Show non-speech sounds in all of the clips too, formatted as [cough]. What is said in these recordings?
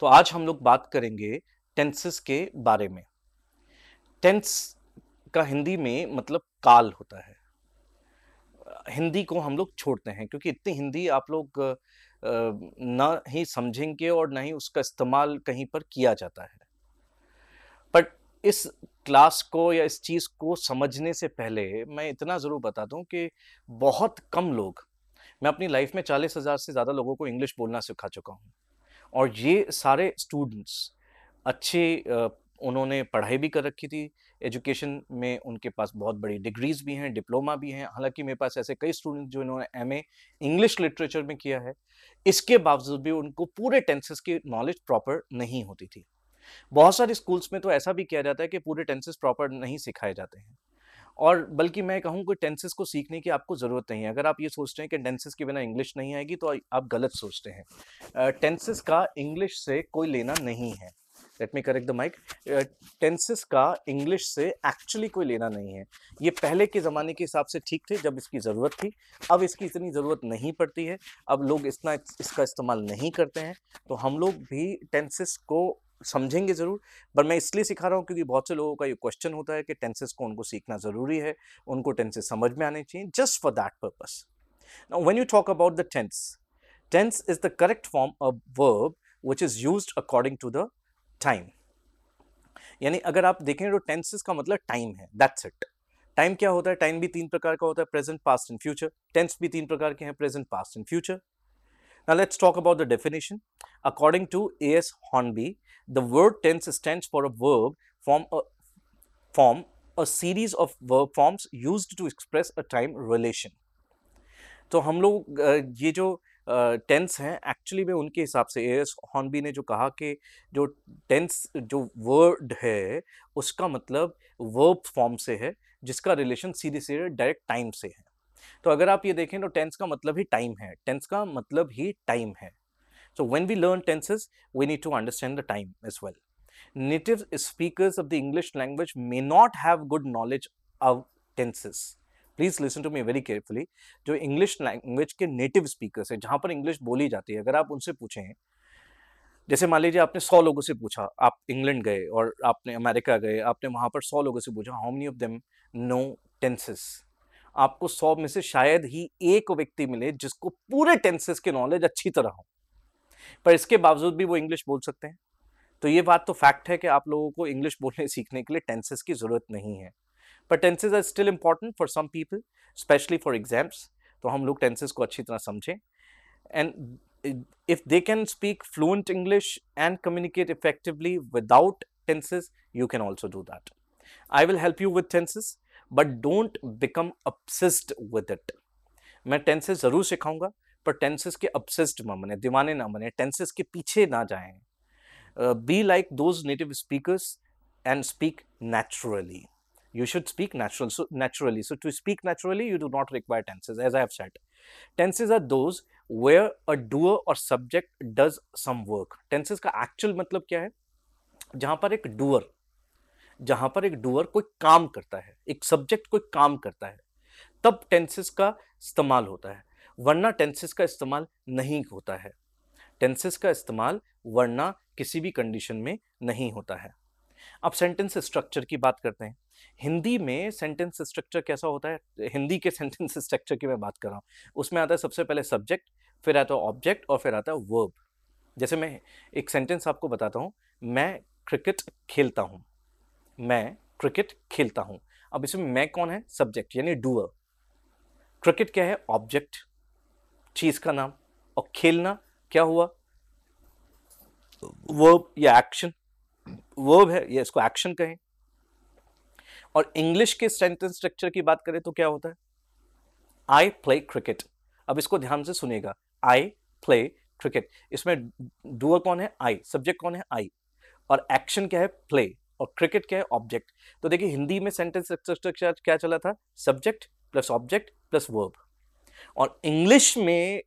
तो आज हम लोग बात करेंगे टेंसेस के बारे में टेंस का हिंदी में मतलब काल होता है हिंदी को हम लोग छोड़ते हैं क्योंकि इतनी हिंदी आप लोग ना ही समझेंगे और ना ही उसका इस्तेमाल कहीं पर किया जाता है बट इस क्लास को या इस चीज़ को समझने से पहले मैं इतना ज़रूर बता दूं कि बहुत कम लोग मैं अपनी लाइफ में चालीस हज़ार से ज़्यादा लोगों को इंग्लिश बोलना सिखा चुका हूँ और ये सारे स्टूडेंट्स अच्छे उन्होंने पढ़ाई भी कर रखी थी एजुकेशन में उनके पास बहुत बड़ी डिग्रीज भी हैं डिप्लोमा भी हैं हालांकि मेरे पास ऐसे कई स्टूडेंट्स जो इन्होंने एम इंग्लिश लिटरेचर में किया है इसके बावजूद भी उनको पूरे टेंसेस की नॉलेज प्रॉपर नहीं होती थी बहुत सारे स्कूल्स में तो ऐसा भी किया जाता है कि पूरे टेंसेस प्रॉपर नहीं सिखाए जाते हैं और बल्कि मैं कहूँ कि टेंसेस को सीखने की आपको ज़रूरत नहीं है अगर आप ये सोचते हैं कि टेंसेस के बिना इंग्लिश नहीं आएगी तो आप गलत सोचते हैं टेंसेस का इंग्लिश से कोई लेना नहीं है let me correct the mike tenses का इंग्लिश से एक्चुअली कोई लेना नहीं है ये पहले के ज़माने के हिसाब से ठीक थे जब इसकी ज़रूरत थी अब इसकी इतनी ज़रूरत नहीं पड़ती है अब लोग इतना इसका इस्तेमाल नहीं करते हैं तो हम लोग भी टेंसेस को समझेंगे ज़रूर पर मैं इसलिए सिखा रहा हूँ क्योंकि बहुत से लोगों का ये क्वेश्चन होता है कि टेंसेस को उनको सीखना ज़रूरी है उनको टेंसेस समझ में आने चाहिए just for that purpose now when you talk about the tense tense is the correct form of verb which is use according to the time यानी अगर आप देखें तो टेंसेस का मतलब टाइम है दैट्स इट टाइम क्या होता है टाइम भी तीन प्रकार का होता है present past and future tense भी तीन प्रकार के हैं present past and future Now let's talk about the definition. According to A.S. Hornby, the word tense stands for a verb form a, form a series of verb forms used to express a time relation. तो हम लोग ये जो tense हैं actually में उनके हिसाब से एस हॉर्नबी ने जो कहा कि जो टेंस जो वर्ड है उसका मतलब वर्ब फॉर्म से है जिसका रिलेशन सीधे सीधे डायरेक्ट टाइम से है तो अगर आप ये देखें तो टेंस का मतलब ही टाइम है टेंस का मतलब ही टाइम है so when we learn tenses we need to understand the time is well native speakers of the English language may not have good knowledge of tenses please listen to me very carefully जो English language के native speakers हैं जहाँ पर English बोली जाती है अगर आप उनसे पूछें जैसे मान लीजिए आपने सौ लोगों से पूछा आप इंग्लैंड गए और आपने अमेरिका गए आपने वहाँ पर सौ लोगों से पूछा how many of them know tenses आपको सौ में से शायद ही एक व्यक्ति मिले जिसको पूरे टेंसेस के नॉलेज अच्छी तरह हो पर इसके बावजूद भी वो इंग्लिश बोल सकते हैं तो ये बात तो फैक्ट है कि आप लोगों को इंग्लिश बोलने [laughs] सीखने के लिए टेंसेस की ज़रूरत नहीं है पर tenses are still important for some people especially for exams तो हम लोग टेंसेज को अच्छी तरह समझें and if they can speak fluent English and communicate effectively without tenses you can also do that I will help you with tenses but don't become obsessed with it मैं tenses जरूर सिखाऊंगा पर tenses के अपसिस्ट ना बने दीवाने ना बने टेंसेस के पीछे ना जाए be like those native speakers and speak naturally you should speak natural so naturally so to speak naturally you do not require tenses as I said tenses are those where a doer or subject does some work tenses का actual मतलब क्या है जहाँ पर एक doer जहाँ पर एक डूअर कोई काम करता है एक सब्जेक्ट कोई काम करता है तब टेंसेस का इस्तेमाल होता है वरना टेंसेस का इस्तेमाल नहीं होता है टेंसेस का इस्तेमाल वरना किसी भी कंडीशन में नहीं होता है अब सेंटेंस स्ट्रक्चर की बात करते हैं हिंदी में सेंटेंस स्ट्रक्चर कैसा होता है हिंदी के [laughs] सेंटेंस स्ट्रक्चर की मैं बात कर रहा हूँ उसमें आता है सबसे पहले सब्जेक्ट फिर आता है ऑब्जेक्ट और फिर आता है वर्ब जैसे मैं एक सेंटेंस आपको बताता हूँ मैं क्रिकेट खेलता हूँ मैं क्रिकेट खेलता हूँ अब इसमें मैं कौन है सब्जेक्ट यानी डूअर क्रिकेट क्या है ऑब्जेक्ट चीज़ का नाम और खेलना क्या हुआ वर्ब या एक्शन वर्ब है या इसको एक्शन कहें और इंग्लिश के सेंटेंस स्ट्रक्चर की बात करें तो क्या होता है आई प्ले क्रिकेट अब इसको ध्यान से सुनेगा आई प्ले क्रिकेट इसमें डूअर कौन है आई सब्जेक्ट कौन है आई और एक्शन क्या है प्ले और क्रिकेट क्या है ऑब्जेक्ट तो देखिए हिंदी में सेंटेंस स्ट्रक्चर क्या चला था subject plus object plus verb और इंग्लिश में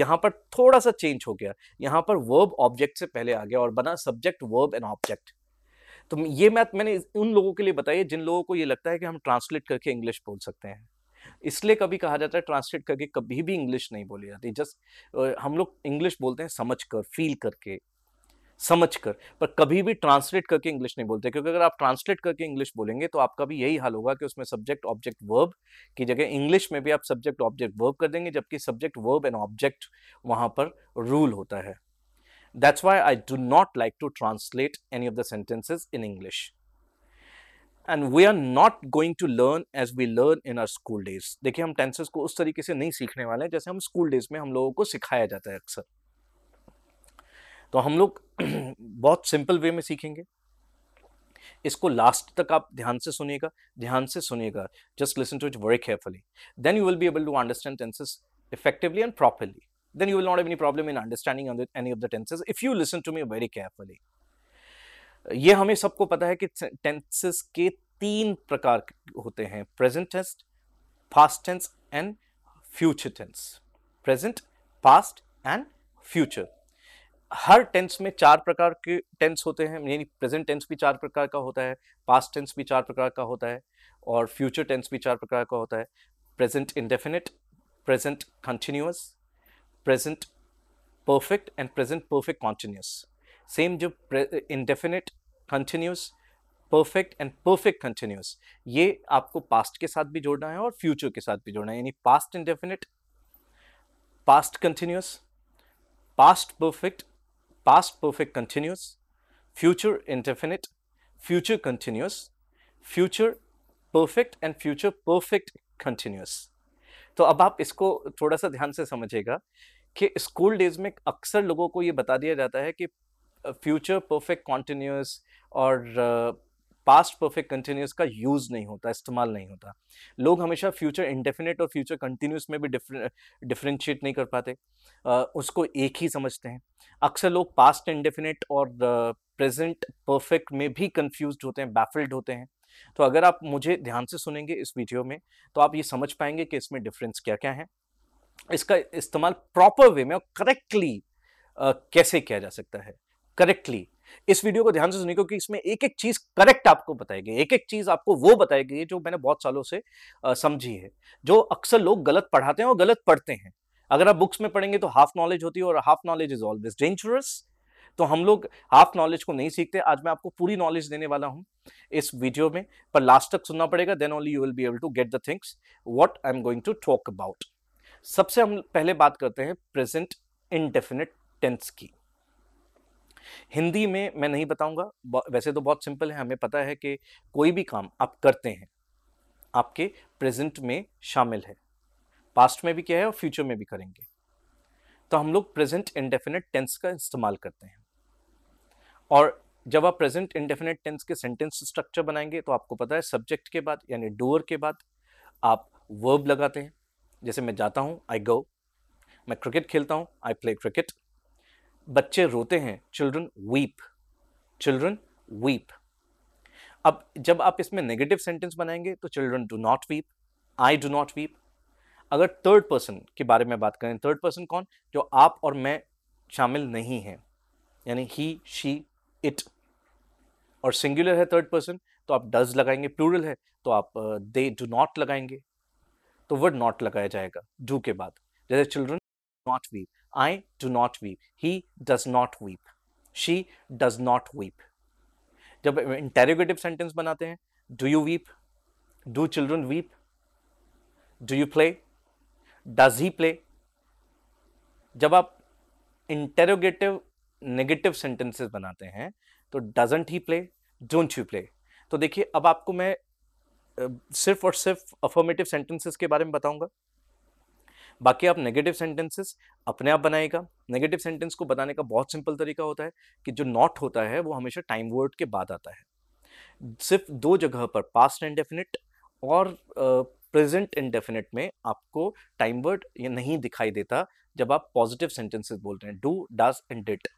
यहाँ पर थोड़ा सा चेंज हो गया यहाँ पर वर्ब ऑब्जेक्ट से पहले आ गया और बना सब्जेक्ट वर्ब एंड ऑब्जेक्ट तो ये मैथ मैंने उन लोगों के लिए बताई है जिन लोगों को ये लगता है कि हम ट्रांसलेट करके इंग्लिश बोल सकते हैं इसलिए कभी कहा जाता है ट्रांसलेट करके कभी भी इंग्लिश नहीं बोली जाती जस्ट हम लोग इंग्लिश बोलते हैं समझ कर फील करके समझ कर पर कभी भी ट्रांसलेट करके इंग्लिश नहीं बोलते क्योंकि अगर आप ट्रांसलेट करके इंग्लिश बोलेंगे तो आपका भी यही हाल होगा कि उसमें सब्जेक्ट ऑब्जेक्ट वर्ब की जगह इंग्लिश में भी आप सब्जेक्ट ऑब्जेक्ट वर्ब कर देंगे जबकि सब्जेक्ट वर्ब एंड ऑब्जेक्ट वहाँ पर रूल होता है that's why I do not like to translate any of the sentences in English and we are not going to learn as we learn in our school days देखिए हम tenses को उस तरीके से नहीं सीखने वाले हैं जैसे हम स्कूल डेज में हम लोगों को सिखाया जाता है अक्सर तो हम लोग [clears throat] बहुत सिंपल वे में सीखेंगे इसको लास्ट तक आप ध्यान से सुनिएगा ध्यान से सुनिएगा just listen to it very carefully then you will be able to understand tenses effectively and properly then you will not any problem in understanding any of the tenses if you listen to me very carefully ये हमें सबको पता है कि tenses के तीन प्रकार होते हैं present tense past tense and future tense present past and future हर टेंस में चार प्रकार के टेंस होते हैं यानी प्रेजेंट टेंस भी चार प्रकार का होता है पास्ट टेंस भी चार प्रकार का होता है और फ्यूचर टेंस भी चार प्रकार का होता है present indefinite present continuous present perfect and present perfect continuous same जो indefinite continuous perfect and perfect continuous ये आपको पास्ट के साथ भी जोड़ना है और फ्यूचर के साथ भी जोड़ना है यानी past indefinite past continuous past perfect past perfect continuous, future indefinite, future continuous, future perfect and future perfect continuous. तो अब आप इसको थोड़ा सा ध्यान से समझिएगा कि स्कूल डेज में अक्सर लोगों को ये बता दिया जाता है कि फ्यूचर परफेक्ट कॉन्टीन्यूस और पास्ट परफेक्ट कंटिन्यूस का यूज नहीं होता इस्तेमाल नहीं होता लोग हमेशा फ्यूचर इंडेफिनेट और फ्यूचर कंटिन्यूस में भी डिफ्रेंशिएट नहीं कर पाते उसको एक ही समझते हैं अक्सर लोग पास्ट इंडेफिनेट और प्रेजेंट परफेक्ट में भी कंफ्यूज होते हैं बैफल्ड होते हैं तो अगर आप मुझे ध्यान से सुनेंगे इस वीडियो में तो आप ये समझ पाएंगे कि इसमें डिफरेंस क्या क्या है इसका इस्तेमाल प्रॉपर वे में और करेक्टली कैसे किया जा सकता है करेक्टली इस वीडियो को ध्यान से सुनिए क्योंकि इसमें एक एक चीज करेक्ट आपको बताएगी एक एक चीज आपको वो बताएगी जो मैंने बहुत सालों से समझी है जो अक्सर लोग गलत पढ़ाते हैं और गलत पढ़ते हैं अगर आप बुक्स में पढ़ेंगे तो हाफ नॉलेज होती है और half knowledge is always dangerous तो हम लोग हाफ नॉलेज को नहीं सीखते आज मैं आपको पूरी नॉलेज देने वाला हूँ इस वीडियो में पर लास्ट तक सुनना पड़ेगा then only you will be able to get the things what I am going to talk about सबसे हम पहले बात करते हैं प्रेजेंट इनडेफिनेट टेंस की हिंदी में मैं नहीं बताऊंगा वैसे तो बहुत सिंपल है हमें पता है कि कोई भी काम आप करते हैं आपके प्रेजेंट में शामिल है पास्ट में भी क्या है और फ्यूचर में भी करेंगे तो हम लोग प्रेजेंट इंडेफिनेट टेंस का इस्तेमाल करते हैं और जब आप प्रेजेंट इंडेफिनेट टेंस के सेंटेंस स्ट्रक्चर बनाएंगे तो आपको पता है सब्जेक्ट के बाद यानी डोअर के बाद आप वर्ब लगाते हैं जैसे मैं जाता हूँ आई गो मैं क्रिकेट खेलता हूँ आई प्ले क्रिकेट बच्चे रोते हैं चिल्ड्रन वीप चिल्ड्रन वीप अब जब आप इसमें नेगेटिव सेंटेंस बनाएंगे तो children do not weep I do not weep अगर थर्ड पर्सन के बारे में बात करें थर्ड पर्सन कौन जो आप और मैं शामिल नहीं हैं यानी ही शी इट और सिंगुलर है थर्ड पर्सन तो आप डज लगाएंगे प्लूरल है तो आप दे डू नॉट लगाएंगे तो वर्ड नॉट लगाया जाएगा डू के बाद जैसे children not weep I do not weep. He does not weep. She does not weep. जब इंटेरोगेटिव सेंटेंस बनाते हैं do you weep do children weep do you play does he play जब आप इंटेरोगेटिव नेगेटिव सेंटेंसेस बनाते हैं तो doesn't he play don't you play तो देखिए अब आपको मैं सिर्फ और सिर्फ अफर्मेटिव सेंटेंसेस के बारे में बताऊंगा बाकी आप नेगेटिव सेंटेंसेस अपने आप बनाएगा नेगेटिव सेंटेंस को बताने का बहुत सिंपल तरीका होता है कि जो नॉट होता है वो हमेशा टाइम वर्ड के बाद आता है सिर्फ दो जगह पर पास्ट इंडेफिनिट और प्रेजेंट इंडेफिनिट में आपको टाइम वर्ड ये नहीं दिखाई देता जब आप पॉजिटिव सेंटेंसेस बोल रहे हैं डू डज एंड डिट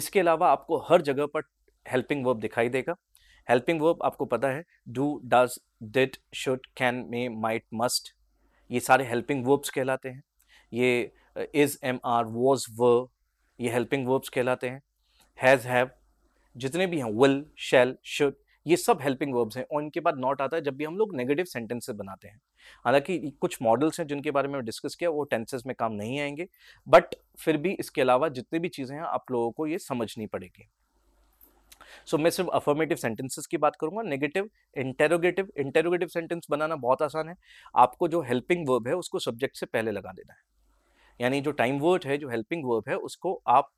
इसके अलावा आपको हर जगह पर हेल्पिंग वर्ब दिखाई देगा हेल्पिंग वर्ब आपको पता है do does did should can may might must ये सारे हेल्पिंग वर्ब्स कहलाते हैं ये इज़ एम आर वॉज व ये हेल्पिंग वर्ब्स कहलाते हैं हैज़ हैव जितने भी हैं विल शेल शुड ये सब हेल्पिंग वर्ब्स हैं और इनके बाद नॉट आता है जब भी हम लोग नेगेटिव सेंटेंसेस बनाते हैं हालांकि कुछ मॉडल्स हैं जिनके बारे में डिस्कस किया वो टेंसेस में काम नहीं आएंगे बट फिर भी इसके अलावा जितनी भी चीज़ें हैं आप लोगों को ये समझनी पड़ेगी सो so, मैं सिर्फ अफर्मेटिव सेंटेंसेस की बात करूंगा नेगेटिव इंटेरोगेटिव इंटेरोगेटिव सेंटेंस बनाना बहुत आसान है आपको जो हेल्पिंग वर्ब है उसको सब्जेक्ट से पहले लगा देना है यानी जो टाइम वर्ड है जो हेल्पिंग वर्ब है उसको आप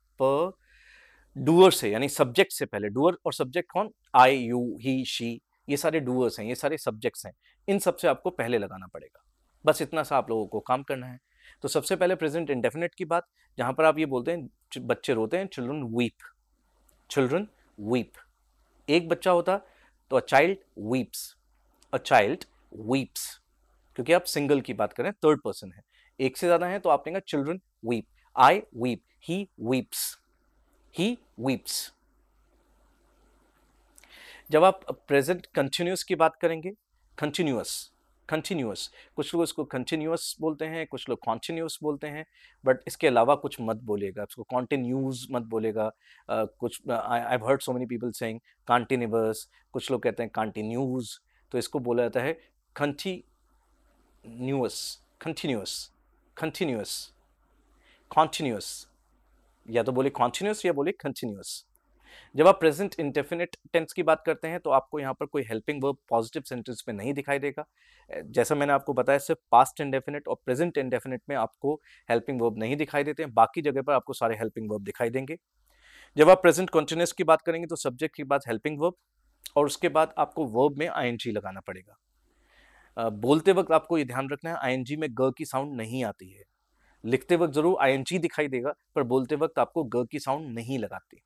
डूअर से यानी सब्जेक्ट से पहले डूअर और सब्जेक्ट कौन आई यू ही शी ये सारे डूअर्स हैं ये सारे सब्जेक्ट्स हैं इन सब से आपको पहले लगाना पड़ेगा बस इतना सा आप लोगों को काम करना है तो सबसे पहले प्रेजेंट इंडेफिनेट की बात जहां पर आप ये बोलते हैं बच्चे रोते हैं चिल्ड्रन वीप चिल्ड्रन वीप एक बच्चा होता तो a child weeps a child weeps क्योंकि आप सिंगल की बात करें थर्ड पर्सन है एक से ज़्यादा है तो आपने कहा children weep I weep he weeps he weeps जब आप प्रेजेंट कंटिन्यूस की बात करेंगे कंटिन्यूस कंटिन्यूस कुछ लोग इसको कंटिन्यूस बोलते हैं कुछ लोग कॉन्टीन्यूस बोलते हैं बट इसके अलावा कुछ मत बोलेगा इसको कॉन्टीन्यूज मत बोलेगा uh, कुछ I heard so many people saying continuous कुछ लोग कहते हैं कॉन्टीन्यूज तो इसको बोला जाता है कंटिन्यूस कंटिन्यूस कंटिन्यूस कॉन्टीन्यूस या तो बोले कॉन्टीन्यूस या बोले कंटिन्यूस जब आप प्रेजेंट इंडेफिनिट टेंस की बात करते हैं तो आपको यहाँ पर कोई हेल्पिंग वर्ब पॉजिटिव सेंटेंस में नहीं दिखाई देगा जैसा मैंने आपको बताया सिर्फ पास्ट इंडेफिनिट और प्रेजेंट इंडेफिनिट में आपको हेल्पिंग वर्ब नहीं दिखाई देते हैं बाकी जगह पर आपको सारे हेल्पिंग वर्ब दिखाई देंगे जब आप प्रेजेंट कॉन्टिन्यूस की बात करेंगे तो सब्जेक्ट की बात हेल्पिंग वर्ब और उसके बाद आपको वर्ब में आई लगाना पड़ेगा बोलते वक्त आपको ये ध्यान रखना है जी में ग की साउंड नहीं आती है लिखते वक्त जरूर जी दिखाई देगा पर बोलते वक्त आपको ग की साउंड नहीं लगाती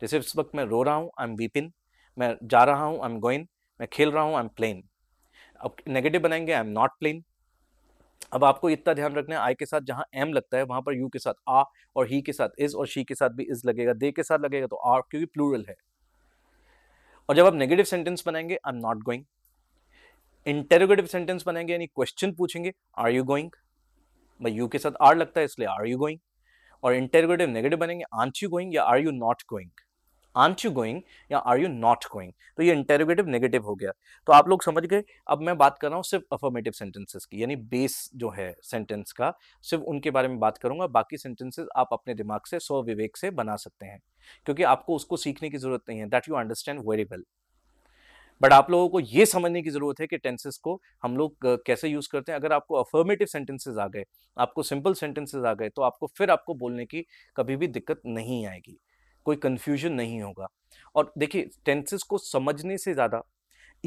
जैसे इस वक्त मैं रो रहा हूँ आई एम वीपिन मैं जा रहा हूँ आई एम गोइन मैं खेल रहा हूँ आई एम प्लेन अब नेगेटिव बनाएंगे आई एम नॉट प्लेन अब आपको इतना ध्यान रखना है आई के साथ जहाँ एम लगता है वहाँ पर यू के साथ आ और ही के साथ इज और शी के साथ भी इज लगेगा दे के साथ लगेगा तो आर क्योंकि प्लूरल है और जब आप नेगेटिव सेंटेंस बनाएंगे I am not going interrogative sentence बनाएंगे यानी क्वेश्चन पूछेंगे आर यू गोइंग भाई यू के साथ आर लगता है इसलिए आर यू गोइंग और इंटेरोगेटिव नेगेटिव बनेंगे आंट यू गोइंग या are you not going aren't you going या आर यू नॉट गोइंग तो ये इंटेरोगेटिव नेगेटिव हो गया तो आप लोग समझ गए अब मैं बात कर रहा हूँ सिर्फ अफर्मेटिव सेंटेंसेस की यानी बेस जो है सेंटेंस का सिर्फ उनके बारे में बात करूँगा बाकी सेंटेंसेस आप अपने दिमाग से स्व विवेक से बना सकते हैं क्योंकि आपको उसको सीखने की ज़रूरत नहीं है that you understand very well but आप लोगों को ये समझने की ज़रूरत है कि टेंसेस को हम लोग कैसे यूज़ करते हैं अगर आपको अफर्मेटिव सेंटेंसेज आ गए आपको सिंपल सेंटेंसेज आ गए तो आपको फिर आपको बोलने की कभी भी दिक्कत नहीं आएगी कोई कन्फ्यूजन नहीं होगा और देखिए टेंसेस को समझने से ज़्यादा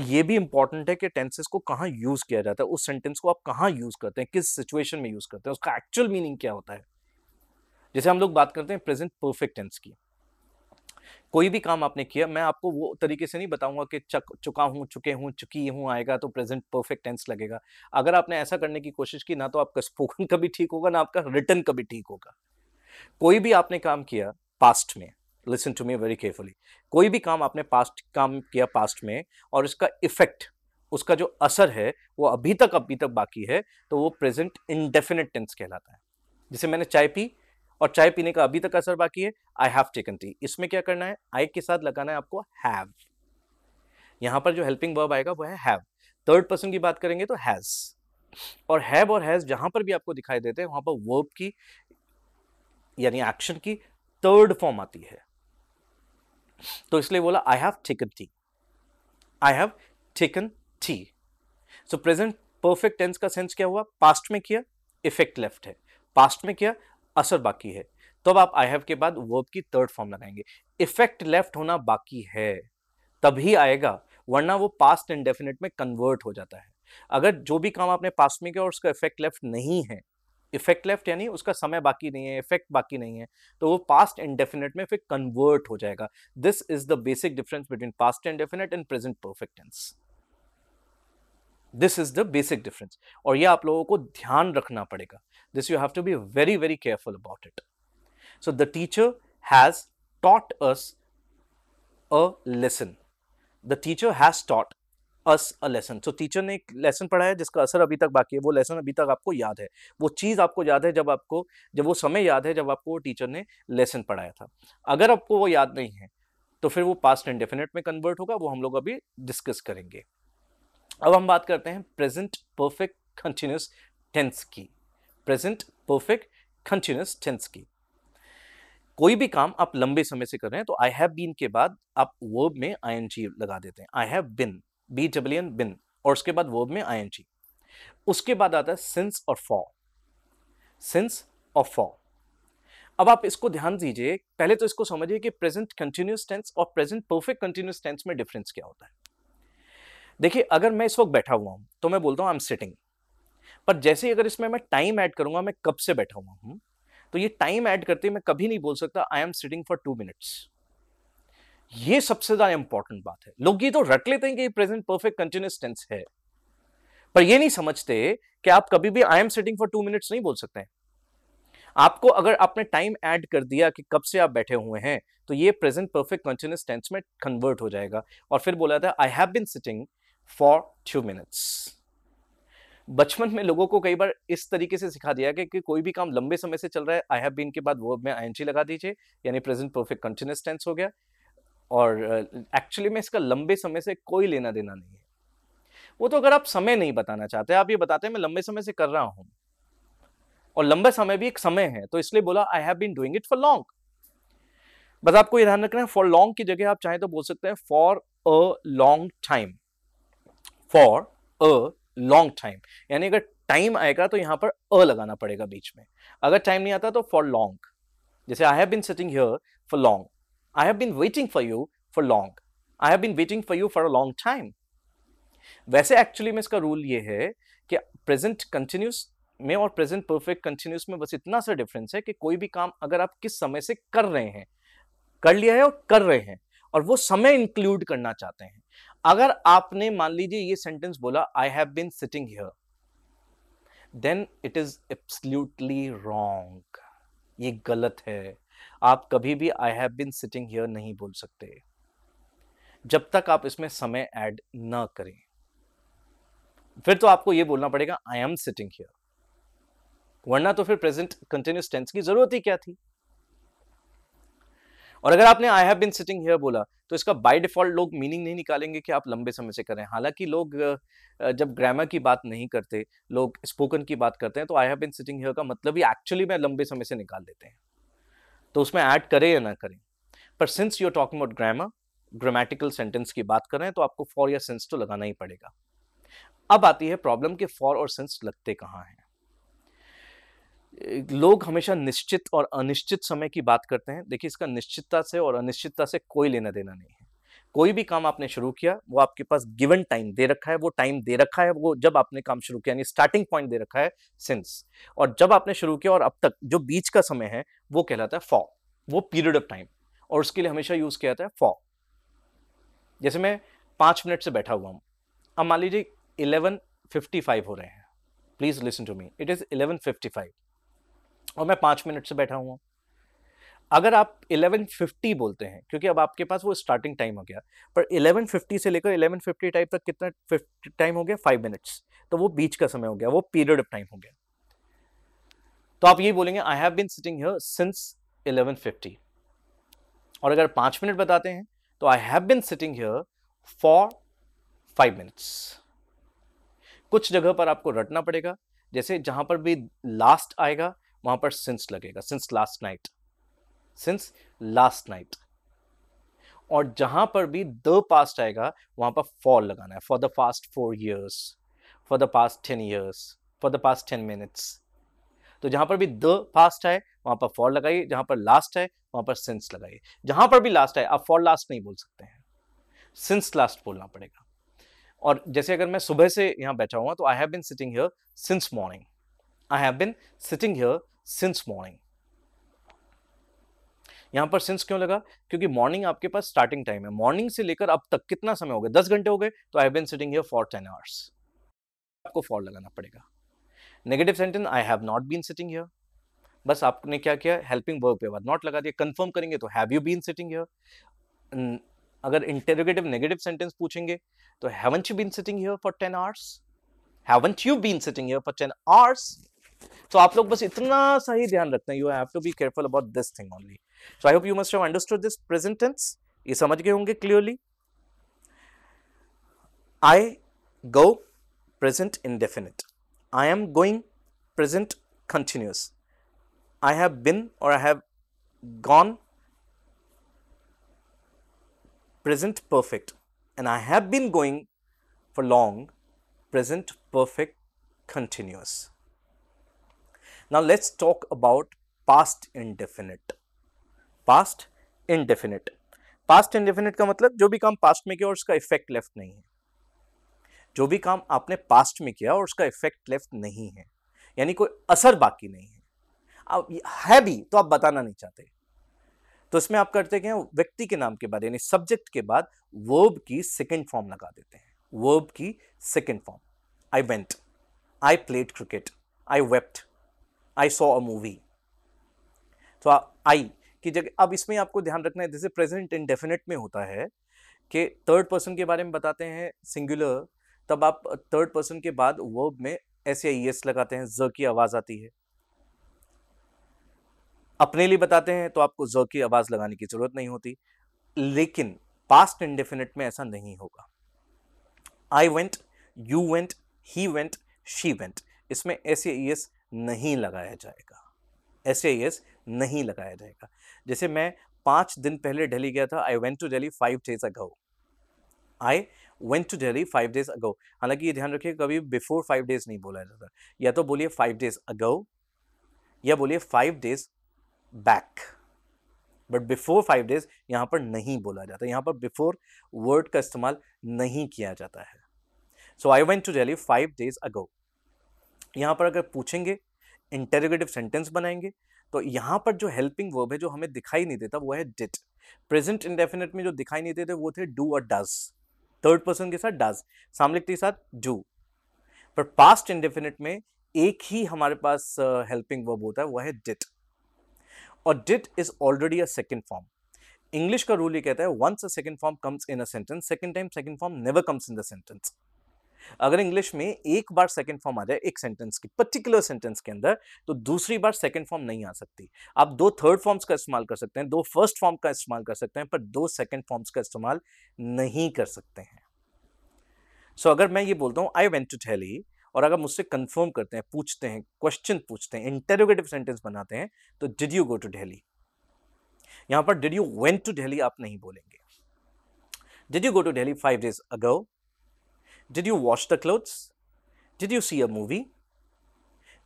ये भी इंपॉर्टेंट है कि टेंसेस को कहाँ यूज़ किया जाता है उस सेंटेंस को आप कहाँ यूज़ करते हैं किस सिचुएशन में यूज़ करते हैं उसका एक्चुअल मीनिंग क्या होता है जैसे हम लोग बात करते हैं प्रेजेंट परफेक्ट टेंस की कोई भी काम आपने किया मैं आपको वो तरीके से नहीं बताऊंगा कि चक चुका हूँ चुके हूँ चुकी हूँ आएगा तो प्रेजेंट परफेक्ट टेंस लगेगा अगर आपने ऐसा करने की कोशिश की ना तो आपका स्पोकन [laughs] कभी ठीक होगा ना आपका रिटर्न कभी ठीक होगा कोई भी आपने काम किया पास्ट में listen to me very carefully कोई भी काम आपने पास्ट काम किया पास्ट में और इसका इफेक्ट उसका जो असर है वो अभी तक अभी तक बाकी है तो वो प्रेजेंट इनडेफिनेट टेंस कहलाता है जैसे मैंने चाय पी और चाय पीने का अभी तक असर बाकी है आई हैव टेकन टी इसमें क्या करना है आई के साथ लगाना है आपको हैव यहाँ पर जो हेल्पिंग वर्ब आएगा वो है हैव थर्ड पर्सन की बात करेंगे तो हैज़ और हैव और हैज़ जहाँ पर भी आपको दिखाई देते हैं वहाँ पर वर्ब की यानी एक्शन की थर्ड फॉर्म आती है तो इसलिए बोला I have taken tea I have taken tea so present perfect tense का सेंस क्या हुआ पास्ट में किया इफेक्ट लेफ्ट है पास्ट में किया असर बाकी है तब तो आप आई हैव के बाद वर्ब की थर्ड फॉर्म लगाएंगे इफेक्ट लेफ्ट होना बाकी है तभी आएगा वरना वो पास्ट इंडेफिनेट में कन्वर्ट हो जाता है अगर जो भी काम आपने पास्ट में किया और उसका इफेक्ट लेफ्ट नहीं है इफेक्ट लेफ्ट यानी उसका समय बाकी नहीं है इफेक्ट बाकी नहीं है तो वो पास्ट एंड डेफिनेट में फिर कन्वर्ट हो जाएगा this is the basic difference between past and definite and present perfect tense this is the basic difference और ये आप लोगों को ध्यान रखना पड़ेगा this you have to be very very careful about it so the teacher has taught us a lesson the teacher has taught us a lesson so teacher ने एक लेसन पढ़ाया जिसका असर अभी तक बाकी है वो लेसन अभी तक आपको याद है वो चीज़ आपको याद है जब आपको जब वो समय याद है जब आपको वो टीचर ने लेसन पढ़ाया था अगर आपको वो याद नहीं है तो फिर वो पास्ट इंडेफिनेट में कन्वर्ट होगा वो हम लोग अभी डिस्कस करेंगे अब हम बात करते हैं प्रेजेंट परफेक्ट कंटिन्यूस टेंस की प्रेजेंट परफेक्ट कंटिन्यूस टेंस की कोई भी काम आप लंबे समय से कर रहे हैं तो आई हैव बीन के बाद आप वर्ब में आई लगा देते हैं I have been B W N been और उसके बाद वर्ब में आई एन जी उसके बाद आता है सिंस और फॉ सिंस और फॉ अब आप इसको ध्यान दीजिए पहले तो इसको समझिए कि प्रेजेंट कंटिन्यूस टेंस और प्रेजेंट परफेक्ट कंटिन्यूस टेंस में डिफरेंस क्या होता है देखिए अगर मैं इस वक्त बैठा हुआ हूँ तो मैं बोलता हूँ आई एम सिटिंग पर जैसे ही अगर इसमें मैं टाइम ऐड करूंगा मैं कब से बैठा हुआ हूँ तो ये टाइम ऐड करते मैं कभी नहीं बोल सकता I am sitting for two minutes ये सबसे ज्यादा इंपॉर्टेंट बात है लोग ये तो रट लेते हैं कि प्रेजेंट परफेक्ट कंटिन्यूस टेंस है पर ये नहीं समझते कि आप कभी भी I am sitting for two minutes नहीं बोल सकते हैं आपको अगर आपने टाइम ऐड कर दिया कि कब से आप बैठे हुए हैं तो ये प्रेजेंट परफेक्ट कंटिन्यूस टेंस में कन्वर्ट हो जाएगा और फिर बोला था I have been sitting for two minutes बचपन में लोगों को कई बार इस तरीके से सिखा दिया कि, कि कोई भी काम लंबे समय से चल रहा है आई हैव बीन के बाद वर्ब में आई लगा दीजिए यानी प्रेजेंट परफेक्ट कंटिन्यूस टेंस हो गया और एक्चुअली में इसका लंबे समय से कोई लेना देना नहीं है वो तो अगर आप समय नहीं बताना चाहते आप ये बताते हैं मैं लंबे समय से कर रहा हूं और लंबे समय भी एक समय है तो इसलिए बोला I have been doing it for long बस आपको ये ध्यान रखना है फॉर लॉन्ग की जगह आप चाहें तो बोल सकते हैं for a long time for a long time यानी अगर टाइम आएगा तो यहां पर अ लगाना पड़ेगा बीच में अगर टाइम नहीं आता तो फॉर लॉन्ग जैसे I have been sitting here for long I have been waiting for you for long. I have been waiting for you for a long time वैसे एक्चुअली में इसका रूल ये है कि प्रेजेंट कंटिन्यूस में और present perfect continuous में बस इतना सा डिफरेंस है कि कोई भी काम अगर आप किस समय से कर रहे हैं कर लिया है और कर रहे हैं और वो समय इंक्लूड करना चाहते हैं अगर आपने मान लीजिए ये सेंटेंस बोला I have been sitting here then it is absolutely wrong ये गलत है आप कभी भी I have been sitting here नहीं बोल सकते जब तक आप इसमें समय ऐड ना करें फिर तो आपको यह बोलना पड़ेगा आई एम सिटिंग हियर वरना तो फिर प्रेजेंट कंटिन्यूस टेंस की जरूरत ही क्या थी और अगर आपने I have been sitting here बोला तो इसका बाय डिफॉल्ट लोग मीनिंग नहीं निकालेंगे कि आप लंबे समय से करें हालांकि लोग जब ग्रामर की बात नहीं करते लोग स्पोकन की बात करते हैं तो I have been sitting here का मतलब ही एक्चुअली में लंबे समय से निकाल देते हैं तो उसमें ऐड करें या ना करें पर since you are talking about grammar grammatical sentence की बात कर रहे हैं तो आपको फॉर या सेंस तो लगाना ही पड़ेगा अब आती है प्रॉब्लम के फॉर और सेंस लगते कहाँ हैं लोग हमेशा निश्चित और अनिश्चित समय की बात करते हैं देखिए इसका निश्चितता से और अनिश्चितता से कोई लेना देना नहीं है कोई भी काम आपने शुरू किया वो आपके पास गिवन टाइम दे रखा है वो टाइम दे रखा है वो जब आपने काम शुरू किया यानी स्टार्टिंग पॉइंट दे रखा है सिंस और जब आपने शुरू किया और अब तक जो बीच का समय है वो कहलाता है फॉ वो पीरियड ऑफ टाइम और उसके लिए हमेशा यूज़ किया जाता है फॉ जैसे मैं पाँच मिनट से बैठा हुआ हूँ अब मान लीजिए इलेवन फिफ्टी फाइव हो रहे हैं please listen to me it is eleven fifty five और मैं पाँच मिनट से बैठा हुआ हूँ अगर आप 1150 बोलते हैं क्योंकि अब आपके पास वो स्टार्टिंग टाइम हो गया पर 1150 से लेकर 1150 टाइम तक कितना टाइम हो गया फाइव मिनट्स तो वो बीच का समय हो गया वो पीरियड ऑफ टाइम हो गया तो आप ये बोलेंगे I have been sitting here since 1150 और अगर पांच मिनट बताते हैं तो I have been sitting here for five minutes कुछ जगह पर आपको रटना पड़ेगा जैसे जहां पर भी लास्ट आएगा वहां पर सिंस लगेगा since last night since last night और जहां पर भी द पास्ट आएगा वहां पर फॉर लगाना है for the past four years for the past ten years for the past ten minutes तो जहां पर भी द पास्ट है वहां पर फॉर लगाइए जहां पर लास्ट है वहां पर सिंस लगाइए जहां पर भी लास्ट है आप फॉर लास्ट नहीं बोल सकते हैं सिंस लास्ट बोलना पड़ेगा और जैसे अगर मैं सुबह से यहाँ बैठा हुआ तो I have been sitting here since morning I have been sitting here since morning यहाँ पर सिंस क्यों लगा क्योंकि मॉर्निंग आपके पास स्टार्टिंग टाइम है मॉर्निंग से लेकर अब तक कितना समय हो गया दस घंटे हो गए तो I been sitting here for ten hours आपको फॉर लगाना पड़ेगा negative sentence I have not been sitting here बस आपने क्या किया हेल्पिंग वर्क के बाद नॉट लगा दिया कंफर्म करेंगे तो have you been sitting here अगर इंटेरोगेटिव नेगेटिव सेंटेंस पूछेंगे तो haven't you been sitting here for ten hours haven't you been sitting here for ten hours तो आप लोग बस इतना सा ही ध्यान रखना you have to be careful about this thing only so I hope you must have understood this present tense ये समझ गए होंगे clearly I go present indefinite I am going present continuous I have been और I have gone present perfect and i have been going for long present perfect continuous Now let's talk about past indefinite. Past indefinite. Past indefinite का मतलब जो भी काम past में किया और उसका इफेक्ट लेफ्ट नहीं है जो भी काम आपने पास्ट में किया और उसका इफेक्ट लेफ्ट नहीं है यानी कोई असर बाकी नहीं है अब है भी तो आप बताना नहीं चाहते तो इसमें आप करते क्या व्यक्ति के नाम के बाद यानी सब्जेक्ट के बाद वर्ब की सेकेंड फॉर्म लगा देते हैं वर्ब की second form I went I played cricket I wept I saw a movie तो आई की जगह अब इसमें आपको ध्यान रखना है जैसे प्रेजेंट इनडेफिनेट में होता है कि थर्ड पर्सन के बारे में बताते हैं सिंगुलर तब आप थर्ड पर्सन के बाद वर्ब में एस या एस लगाते हैं ज की आवाज़ आती है अपने लिए बताते हैं तो आपको ज की आवाज़ लगाने की ज़रूरत नहीं होती लेकिन पास्ट इंडेफिनेट में ऐसा नहीं होगा I went you went he went she went इसमें ऐसे आई एस नहीं लगाया जाएगा एस एस नहीं लगाया जाएगा जैसे मैं पाँच दिन पहले दिल्ली गया था I went to Delhi five days ago I went to Delhi five days ago हालांकि ये ध्यान रखिए कभी बिफोर फाइव डेज नहीं बोला जाता या तो बोलिए फाइव डेज अगो या बोलिए five days back but before five days यहाँ पर नहीं बोला जाता यहाँ पर बिफोर वर्ड का इस्तेमाल नहीं किया जाता है so I went to Delhi five days ago यहाँ पर अगर पूछेंगे इंटेरोगेटिव सेंटेंस बनाएंगे तो यहाँ पर जो हेल्पिंग वर्ब है जो हमें दिखाई नहीं देता वो है डिट प्रेजेंट इंडेफिनेट में जो दिखाई नहीं देते वो थे डू और डज थर्ड पर्सन के साथ डज सामलिक के साथ डू पर पास्ट इंडेफिनेट में एक ही हमारे पास हेल्पिंग uh, वर्ब होता है वह है डिट और did is already a second form English का रूल ये कहता है once a second form comes in a sentence second time second form never comes in the sentence अगर इंग्लिश में एक बार सेकेंड फॉर्म आ जाए एक सेंटेंस की पर्टिकुलर सेंटेंस के अंदर तो दूसरी बार सेकेंड फॉर्म नहीं आ सकती आप दो थर्ड फॉर्म्स का इस्तेमाल कर सकते हैं दो फर्स्ट फॉर्म का इस्तेमाल कर सकते हैं पर दो सेकेंड फॉर्म्स का इस्तेमाल नहीं कर सकते हैं सो so, अगर मैं ये बोलता हूँ आई वेंट टू डेली और अगर मुझसे कंफर्म करते हैं पूछते हैं क्वेश्चन पूछते हैं इंटेरोगेटिव सेंटेंस बनाते हैं तो did you go to Delhi यहां पर did you went to Delhi आप नहीं बोलेंगे did you go to Delhi five days ago Did you wash the clothes? Did you see a movie?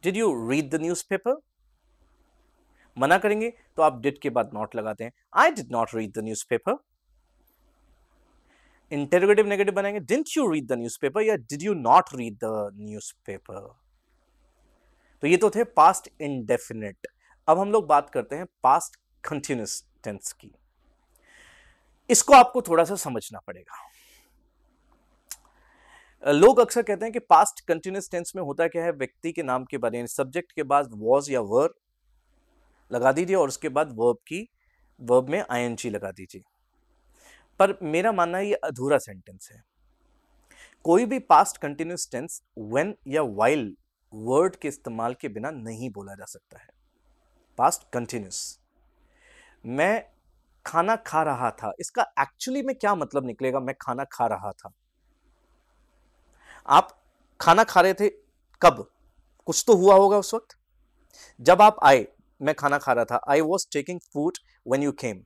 Did you read the newspaper? मना करेंगे तो आप डिड के बाद नॉट लगाते हैं I did not read the newspaper interrogative negative बनाएंगे didn't you read the newspaper या did you not read the newspaper तो ये तो थे पास्ट इनडेफिनेट अब हम लोग बात करते हैं पास्ट कंटिन्यूस टेंस की इसको आपको थोड़ा सा समझना पड़ेगा लोग अक्सर कहते हैं कि पास्ट कंटिन्यूस टेंस में होता क्या है व्यक्ति के नाम के बाद यानी सब्जेक्ट के बाद वॉज या वर लगा दीजिए और उसके बाद वर्ब की वर्ब में आई लगा दीजिए पर मेरा मानना ये अधूरा सेंटेंस है कोई भी पास्ट कंटिन्यूस टेंस व्हेन या वाइल वर्ड के इस्तेमाल के बिना नहीं बोला जा सकता है पास्ट कंटिन्यूस मैं खाना खा रहा था इसका एक्चुअली में क्या मतलब निकलेगा मैं खाना खा रहा था आप खाना खा रहे थे कब कुछ तो हुआ होगा उस वक्त जब आप आए मैं खाना खा रहा था I was taking food when you came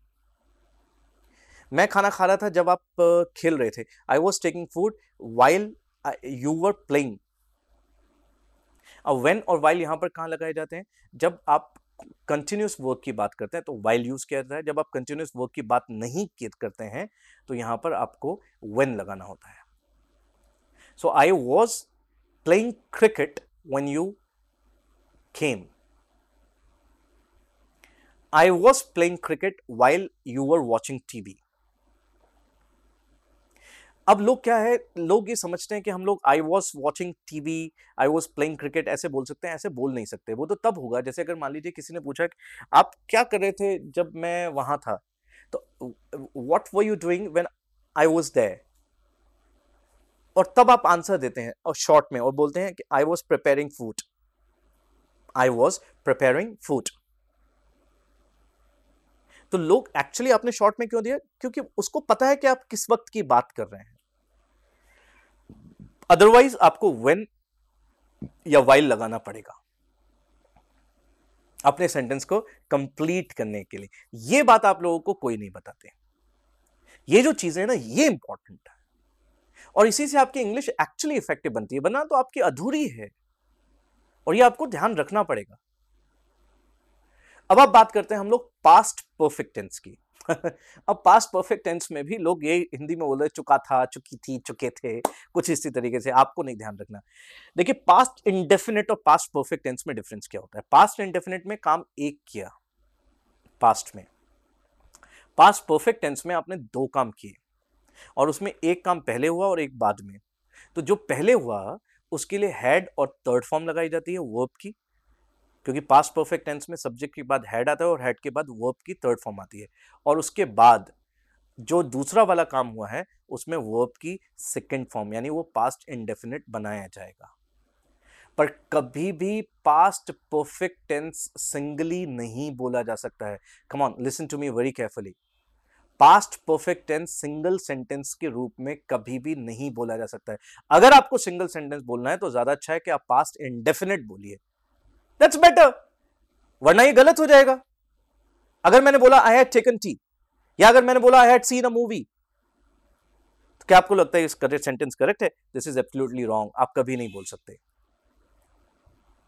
मैं खाना खा रहा था जब आप खेल रहे थे I was taking food while you were playing when और वाइल यहां पर कहाँ लगाए जाते हैं जब आप कंटिन्यूस वर्क की बात करते हैं तो वाइल यूज़ किया जाता है जब आप कंटिन्यूस वर्क की बात नहीं करते हैं तो यहां पर आपको वेन लगाना होता है So I was playing cricket when you came. I was playing cricket while you were watching TV. अब लोग क्या है लोग ये समझते हैं कि हम लोग I was watching T V I was playing cricket ऐसे बोल सकते हैं ऐसे बोल नहीं सकते वो तो तब होगा जैसे अगर मान लीजिए किसी ने पूछा कि आप क्या कर रहे थे जब मैं वहां था तो what were you doing when I was there और तब आप आंसर देते हैं और शॉर्ट में और बोलते हैं कि I was preparing food I was preparing food तो लोग एक्चुअली आपने शॉर्ट में क्यों दिया क्योंकि उसको पता है कि आप किस वक्त की बात कर रहे हैं अदरवाइज आपको वेन या वाइल लगाना पड़ेगा अपने सेंटेंस को कंप्लीट करने के लिए यह बात आप लोगों को कोई नहीं बताते ये जो चीजें हैं ना ये इंपॉर्टेंट है और इसी से आपकी इंग्लिश एक्चुअली इफेक्टिव बनती है वरना तो आपकी अधूरी है और ये आपको ध्यान रखना पड़ेगा अब आप बात करते हैं हम लोग पास्ट परफेक्ट टेंस की [laughs] अब पास्ट परफेक्ट टेंस में भी लोग ये हिंदी में बोल रहे चुका था चुकी थी चुके थे कुछ इसी तरीके से आपको नहीं ध्यान रखना देखिए पास्ट इंडेफिनेट और पास्ट परफेक्ट टेंस में डिफरेंस क्या होता है पास्ट इनडेफिनेट में काम एक किया पास्ट में पास्ट परफेक्ट टेंस में आपने दो काम किए और उसमें एक काम पहले हुआ और एक बाद में तो जो पहले हुआ उसके लिए हैड और थर्ड फॉर्म लगाई जाती है वर्ब की क्योंकि पास्ट परफेक्ट टेंस में सब्जेक्ट के बाद हैड आता है और हैड के बाद वर्ब की थर्ड फॉर्म आती है और उसके बाद जो दूसरा वाला काम हुआ है उसमें वर्ब की सेकेंड फॉर्म यानी वो पास्ट इंडेफिनिट बनाया जाएगा पर कभी भी पास्ट परफेक्ट टेंस सिंगली नहीं बोला जा सकता है come on listen to me very carefully past perfect tense single sentence के रूप में कभी भी नहीं बोला जा सकता है अगर आपको सिंगल सेंटेंस बोलना है तो ज्यादा अच्छा है कि आप पास्ट इनडेफिनेट बोलिए दैट्स बेटर वरना ये गलत हो जाएगा अगर मैंने बोला आई हैड टेकन टी या अगर मैंने बोला I had seen a movie तो क्या आपको लगता है इस करेक्ट सेंटेंस करेक्ट है दिस इज एब्सोल्युटली रॉन्ग आप कभी नहीं बोल सकते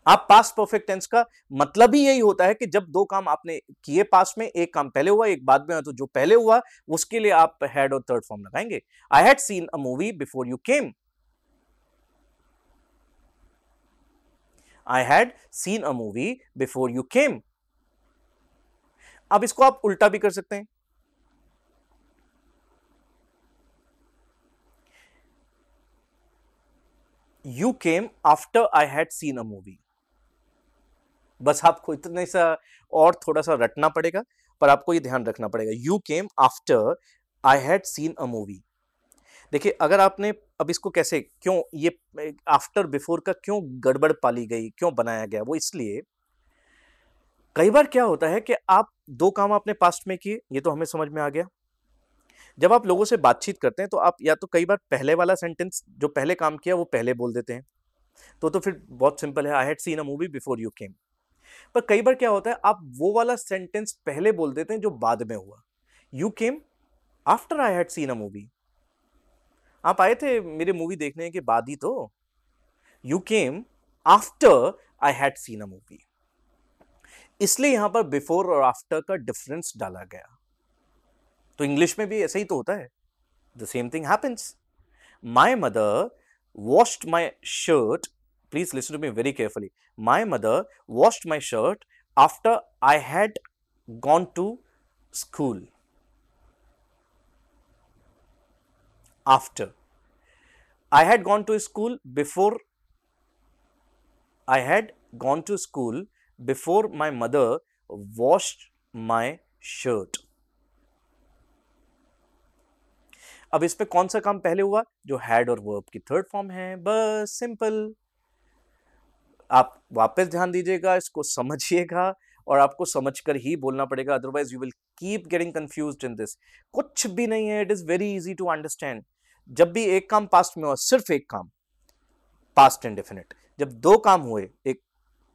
आप पास परफेक्ट टेंस का मतलब ही यही होता है कि जब दो काम आपने किए पास में एक काम पहले हुआ एक बाद में हुआ तो जो पहले हुआ उसके लिए आप हेड और थर्ड फॉर्म लगाएंगे I had seen a movie before you came I had seen a movie before you came अब इसको आप उल्टा भी कर सकते हैं you came after I had seen a movie. बस आपको इतने सा और थोड़ा सा रटना पड़ेगा पर आपको ये ध्यान रखना पड़ेगा you came after I had seen a movie देखिए अगर आपने अब इसको कैसे क्यों ये आफ्टर बिफोर का क्यों गड़बड़ पाली गई क्यों बनाया गया वो इसलिए कई बार क्या होता है कि आप दो काम आपने पास्ट में किए ये तो हमें समझ में आ गया जब आप लोगों से बातचीत करते हैं तो आप या तो कई बार पहले वाला सेंटेंस जो पहले काम किया वो पहले बोल देते हैं तो तो फिर बहुत सिंपल है I had seen a movie before you came पर कई बार क्या होता है आप वो वाला सेंटेंस पहले बोल देते हैं जो बाद में हुआ you came after I had seen a movie आप आए थे मेरे मूवी देखने के बाद ही तो you came after I had seen a movie इसलिए यहां पर बिफोर और आफ्टर का डिफरेंस डाला गया तो इंग्लिश में भी ऐसा ही तो होता है the same thing happens my mother washed my shirt Please listen to me very carefully. My mother washed my shirt after I had gone to school. After. I had gone to school before I had gone to school before my mother washed my shirt. अब इस पे कौन सा काम पहले हुआ जो had और वर्ब की थर्ड फॉर्म है बस सिंपल आप वापस ध्यान दीजिएगा इसको समझिएगा और आपको समझ कर ही बोलना पड़ेगा otherwise you will keep getting confuse in this कुछ भी नहीं है it is very easy to understand जब भी एक काम पास्ट में हुआ सिर्फ एक काम पास्ट एंड डेफिनेट जब दो काम हुए एक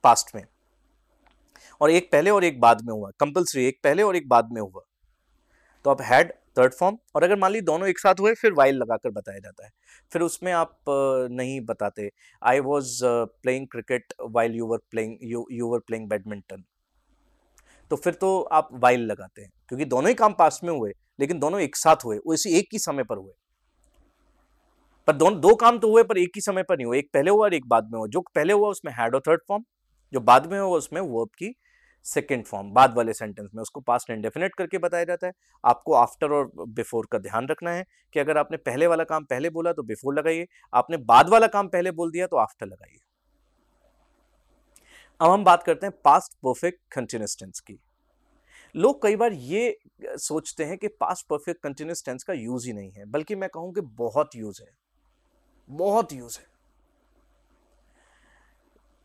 पास्ट में और एक पहले और एक बाद में हुआ कंपल्सरी एक पहले और एक बाद में हुआ तो आप हैड थर्ड फॉर्म और अगर मान ली दोनों एक साथ हुए फिर वाइल लगाकर बताया जाता है फिर उसमें आप नहीं बताते I was playing cricket while you were playing you you were playing badminton तो फिर तो आप वाइल लगाते हैं क्योंकि दोनों ही काम पास में हुए लेकिन दोनों एक साथ हुए वो इसी एक ही समय पर हुए पर दोनों दो काम तो हुए पर एक ही समय पर नहीं हुए एक पहले हुआ और एक बाद में हुआ जो पहले हुआ उसमें हैड और थर्ड फॉर्म जो बाद में हुआ उसमें वर्ब की सेकेंड फॉर्म बाद वाले सेंटेंस में उसको पास्ट इंडेफिनेट करके बताया जाता है आपको आफ्टर और बिफोर का ध्यान रखना है कि अगर आपने पहले वाला काम पहले बोला तो बिफोर लगाइए आपने बाद वाला काम पहले बोल दिया तो आफ्टर लगाइए अब हम बात करते हैं पास्ट परफेक्ट कंटिन्यूस टेंस की लोग कई बार ये सोचते हैं कि पास्ट परफेक्ट कंटिन्यूस टेंस का यूज ही नहीं है बल्कि मैं कहूं कि बहुत यूज है बहुत यूज है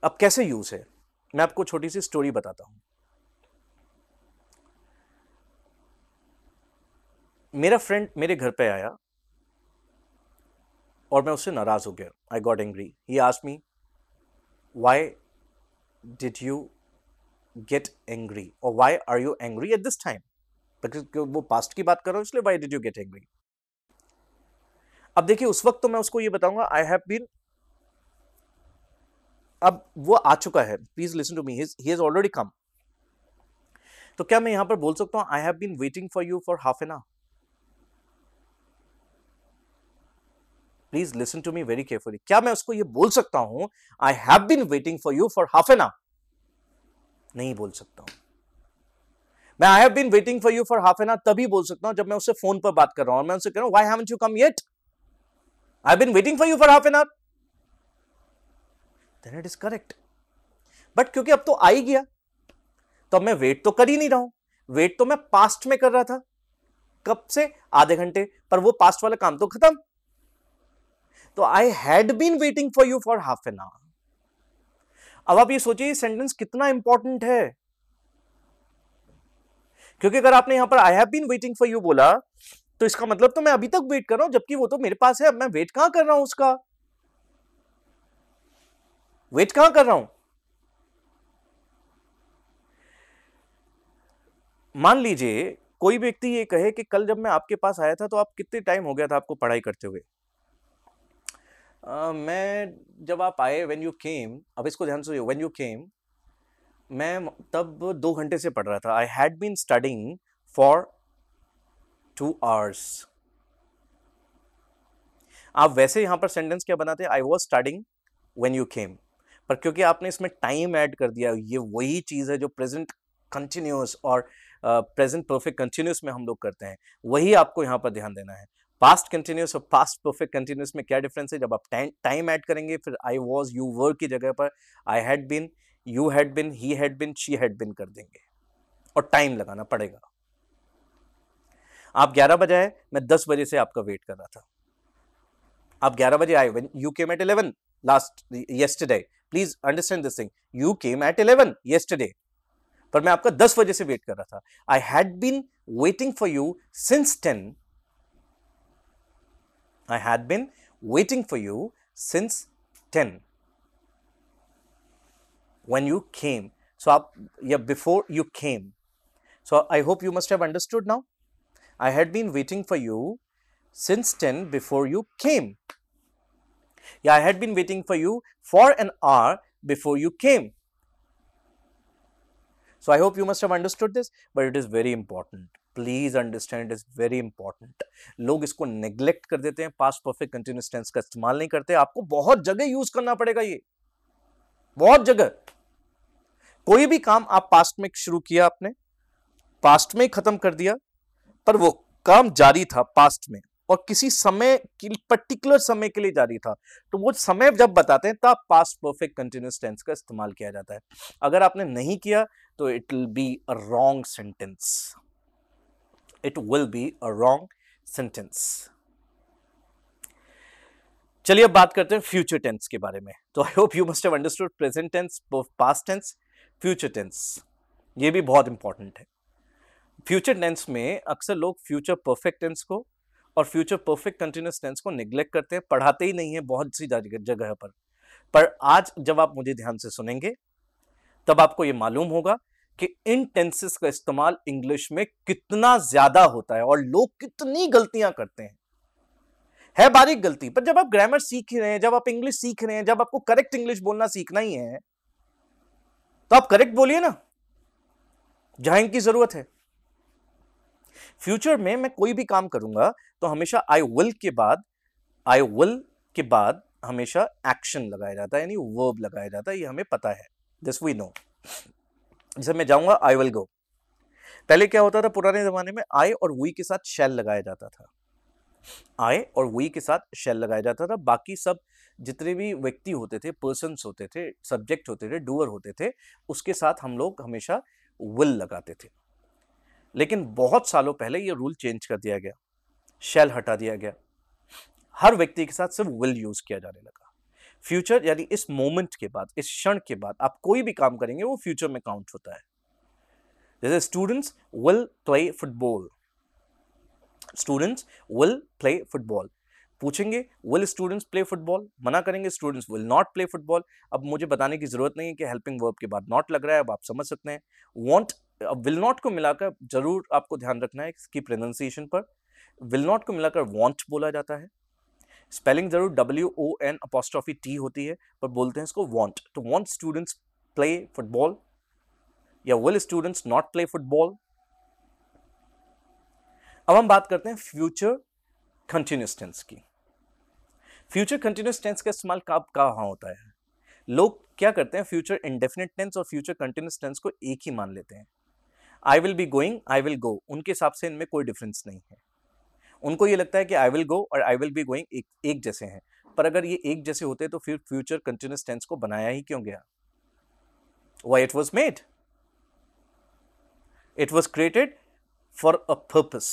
अब कैसे यूज है मैं आपको छोटी सी स्टोरी बताता हूं मेरा फ्रेंड मेरे घर पे आया और मैं उससे नाराज़ हो गया आई गॉट एंग्री ही आज me why did you get angry और why are you angry at this time वो पास्ट की बात कर रहा हूँ इसलिए why did you get angry अब देखिए उस वक्त तो मैं उसको ये बताऊंगा आई हैव बीन अब वो आ चुका है please listen to me he already come तो क्या मैं यहां पर बोल सकता हूं I have been waiting for you for half an hour please listen to me very carefully क्या मैं उसको ये बोल सकता हूं I have been waiting for you for half an hour नहीं बोल सकता हूं मैं I have been waiting for you for half an hour तभी बोल सकता हूं जब मैं उससे फोन पर बात कर रहा हूं मैं उनसे कह रहा हूं why haven't you come yet I have been waiting for you for half an hour then it is correct but क्योंकि अब तो आ ही गया तो अब मैं वेट तो कर ही नहीं रहा हूं वेट तो मैं पास्ट में कर रहा था कब से आधे घंटे पर वो पास्ट वाला काम तो खत्म तो I had been waiting for you for half an hour अब आप ये सोचिए सेंटेंस कितना इंपॉर्टेंट है क्योंकि अगर आपने यहां पर I have been waiting for you बोला तो इसका मतलब तो मैं अभी तक वेट कर रहा हूं जबकि वो तो मेरे पास है अब मैं वेट कहां कर रहा हूं उसका वेट कहां कर रहा हूं मान लीजिए कोई व्यक्ति ये कहे कि कल जब मैं आपके पास आया था तो आप कितने टाइम हो गया था आपको पढ़ाई करते हुए मैं जब आप आए व्हेन यू केम अब इसको ध्यान से व्हेन यू केम मैं तब दो घंटे से पढ़ रहा था I had been studying for two hours आप वैसे यहाँ पर सेंटेंस क्या बनाते हैं I was starting when you came पर क्योंकि आपने इसमें टाइम ऐड कर दिया ये वही चीज़ है जो प्रेजेंट कंटिन्यूस और प्रेजेंट परफेक्ट कंटिन्यूस में हम लोग करते हैं वही आपको यहाँ पर ध्यान देना है पास्ट कंटिन्यूस और पास्ट परफेक्ट कंटिन्यूस में क्या डिफरेंस है जब आप टाइम ऐड करेंगे फिर आई वॉज यू वर्क की जगह पर I had been you had been he had been she had been कर देंगे और टाइम लगाना पड़ेगा आप 11 बजे आए मैं 10 बजे से आपका वेट कर रहा था आप 11 बजे आए you came at 11 last yesterday please understand this thing you came at 11 yesterday पर मैं आपका 10 बजे से वेट कर रहा था I had been waiting for you since 10 I had been waiting for you since 10 when you came. So, up, yeah, before you came. So, I hope you must have understood now. I had been waiting for you since 10 before you came. Yeah, I had been waiting for you for an hour before you came. So, I hope you must have understood this, but it is very important. Please understand is very important लोग इसको neglect कर देते हैं past perfect continuous tense का इस्तेमाल नहीं करते आपको बहुत जगह यूज करना पड़ेगा ये बहुत जगह कोई भी काम आप पास्ट में शुरू किया आपने पास्ट में खत्म कर दिया पर वो काम जारी था पास्ट में और किसी समय पर्टिकुलर समय के लिए जारी था तो वो समय जब बताते हैं तब पास्ट परफेक्ट कंटिन्यूस टेंस का इस्तेमाल किया जाता है अगर आपने नहीं किया तो it will be a wrong sentence it will be a wrong sentence चलिए अब बात करते हैं फ्यूचर टेंस के बारे में तो I hope you must have understood present tense past tense future tense ये भी बहुत इंपॉर्टेंट है फ्यूचर टेंस में अक्सर लोग फ्यूचर परफेक्ट टेंस को और फ्यूचर परफेक्ट कंटिन्यूस टेंस को निग्लेक्ट करते हैं पढ़ाते ही नहीं है बहुत सी जगह पर पर आज जब आप मुझे ध्यान से सुनेंगे तब आपको ये मालूम होगा कि इन टेंसेस का इस्तेमाल इंग्लिश में कितना ज्यादा होता है और लोग कितनी गलतियां करते हैं है बारीक गलती पर जब आप ग्रामर सीख रहे हैं जब आप इंग्लिश सीख रहे हैं जब आपको करेक्ट इंग्लिश बोलना सीखना ही है तो आप करेक्ट बोलिए ना जहां इनकी जरूरत है फ्यूचर में मैं कोई भी काम करूंगा तो हमेशा आई विल के बाद आई विल के बाद हमेशा एक्शन लगाया जाता है यानी वर्ब लगाया जाता है ये हमें पता है दिस वी नो जैसे मैं जाऊँगा आई विल गो पहले क्या होता था पुराने ज़माने में आई और वी के साथ शेल लगाया जाता था आई और वी के साथ शेल लगाया जाता था बाकी सब जितने भी व्यक्ति होते थे पर्सनस होते थे सब्जेक्ट होते थे डूअर होते थे उसके साथ हम लोग हमेशा विल लगाते थे लेकिन बहुत सालों पहले ये रूल चेंज कर दिया गया शेल हटा दिया गया हर व्यक्ति के साथ सिर्फ विल यूज़ किया जाने लगा फ्यूचर यानी इस मोमेंट के बाद इस क्षण के बाद आप कोई भी काम करेंगे वो फ्यूचर में काउंट होता है जैसे students will play football students will play football पूछेंगे विल स्टूडेंट्स प्ले फुटबॉल मना करेंगे students will not play football अब मुझे बताने की जरूरत नहीं है कि हेल्पिंग वर्ब के बाद नॉट लग रहा है अब आप समझ सकते हैं वॉन्ट अब विल नॉट को मिलाकर जरूर आपको ध्यान रखना है इसकी प्रोनाउंसिएशन पर विल नॉट को मिलाकर वॉन्ट बोला जाता है स्पेलिंग जरूर W O N apostrophe T होती है पर बोलते हैं इसको won't to won't students play football या will students not play football अब हम बात करते हैं फ्यूचर कंटिन्यूस टेंस की फ्यूचर कंटिन्यूस टेंस का इस्तेमाल कब कहाँ होता है लोग क्या करते हैं फ्यूचर इंडेफिनिट टेंस और फ्यूचर कंटिन्यूस टेंस को एक ही मान लेते हैं I will be going I will go उनके हिसाब से इनमें कोई डिफरेंस नहीं है उनको ये लगता है कि आई विल गो और आई विल बी गोइंग एक जैसे हैं पर अगर ये एक जैसे होते तो फिर फ्यूचर कंटिन्यूस टेंस को बनाया ही क्यों गया why it was made it was created for a purpose